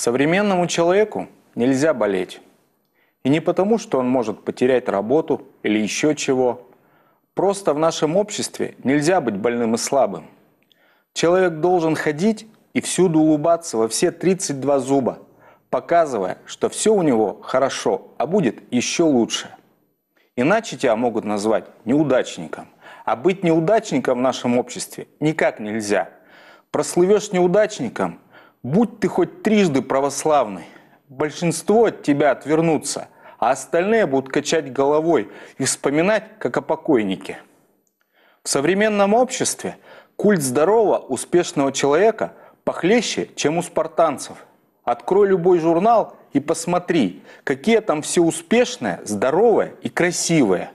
Современному человеку нельзя болеть. И не потому, что он может потерять работу или еще чего. Просто в нашем обществе нельзя быть больным и слабым. Человек должен ходить и всюду улыбаться во все 32 зуба, показывая, что все у него хорошо, а будет еще лучше. Иначе тебя могут назвать неудачником. А быть неудачником в нашем обществе никак нельзя. Прослывешь неудачником – Будь ты хоть трижды православный, большинство от тебя отвернутся, а остальные будут качать головой и вспоминать, как о покойнике. В современном обществе культ здорового, успешного человека похлеще, чем у спартанцев. Открой любой журнал и посмотри, какие там все успешные, здоровые и красивые.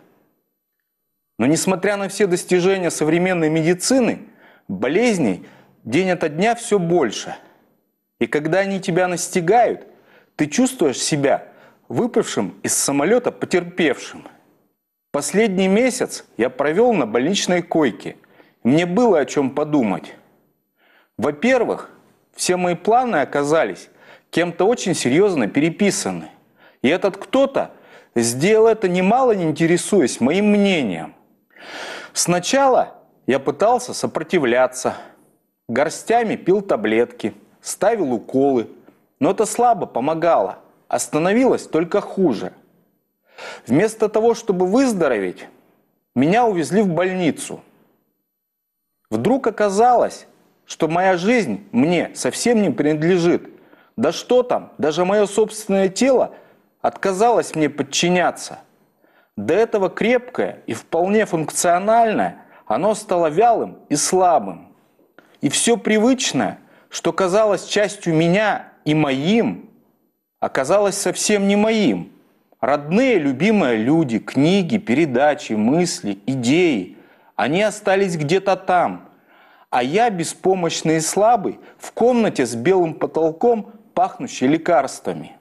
Но несмотря на все достижения современной медицины, болезней день ото дня все больше – и когда они тебя настигают, ты чувствуешь себя выпавшим из самолета потерпевшим. Последний месяц я провел на больничной койке. Мне было о чем подумать. Во-первых, все мои планы оказались кем-то очень серьезно переписаны. И этот кто-то сделал это немало не интересуясь моим мнением. Сначала я пытался сопротивляться, горстями пил таблетки – ставил уколы, но это слабо помогало, остановилось только хуже. Вместо того, чтобы выздороветь, меня увезли в больницу. Вдруг оказалось, что моя жизнь мне совсем не принадлежит. Да что там, даже мое собственное тело отказалось мне подчиняться. До этого крепкое и вполне функциональное, оно стало вялым и слабым. И все привычное – что казалось частью меня и моим, оказалось совсем не моим. Родные, любимые люди, книги, передачи, мысли, идеи, они остались где-то там. А я, беспомощный и слабый, в комнате с белым потолком, пахнущей лекарствами.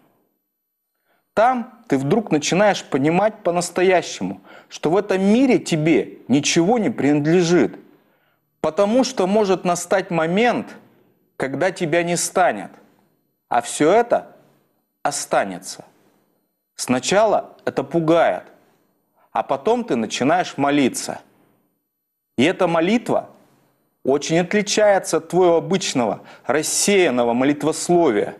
Там ты вдруг начинаешь понимать по-настоящему, что в этом мире тебе ничего не принадлежит. Потому что может настать момент – когда тебя не станет, а все это останется. Сначала это пугает, а потом ты начинаешь молиться. И эта молитва очень отличается от твоего обычного, рассеянного молитвословия.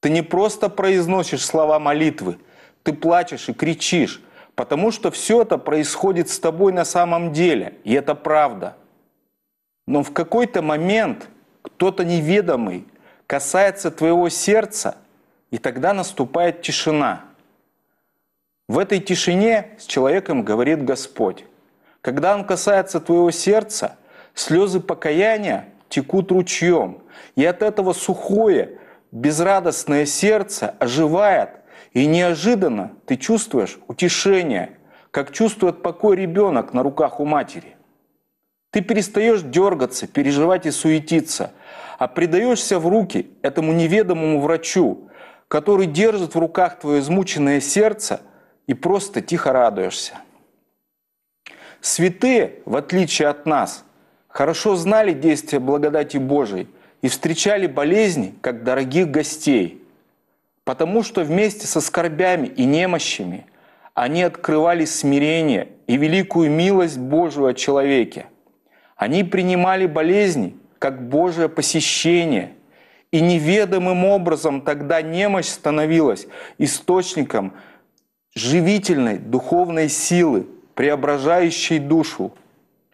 Ты не просто произносишь слова молитвы, ты плачешь и кричишь, потому что все это происходит с тобой на самом деле, и это правда. Но в какой-то момент – кто-то неведомый касается твоего сердца, и тогда наступает тишина. В этой тишине с человеком говорит Господь. Когда он касается твоего сердца, слезы покаяния текут ручьем, и от этого сухое, безрадостное сердце оживает, и неожиданно ты чувствуешь утешение, как чувствует покой ребенок на руках у матери. Ты перестаешь дергаться, переживать и суетиться, а предаешься в руки этому неведомому врачу, который держит в руках твое измученное сердце и просто тихо радуешься. Святые, в отличие от нас, хорошо знали действия благодати Божией и встречали болезни, как дорогих гостей, потому что вместе со скорбями и немощами они открывали смирение и великую милость Божию о человеке – они принимали болезни как Божие посещение. И неведомым образом тогда немощь становилась источником живительной духовной силы, преображающей душу.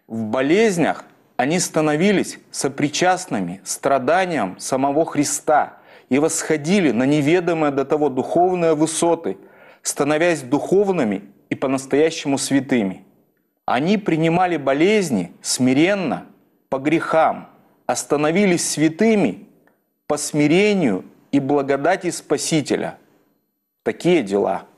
В болезнях они становились сопричастными страданиям самого Христа и восходили на неведомые до того духовные высоты, становясь духовными и по-настоящему святыми – они принимали болезни смиренно, по грехам, остановились святыми по смирению и благодати Спасителя. Такие дела –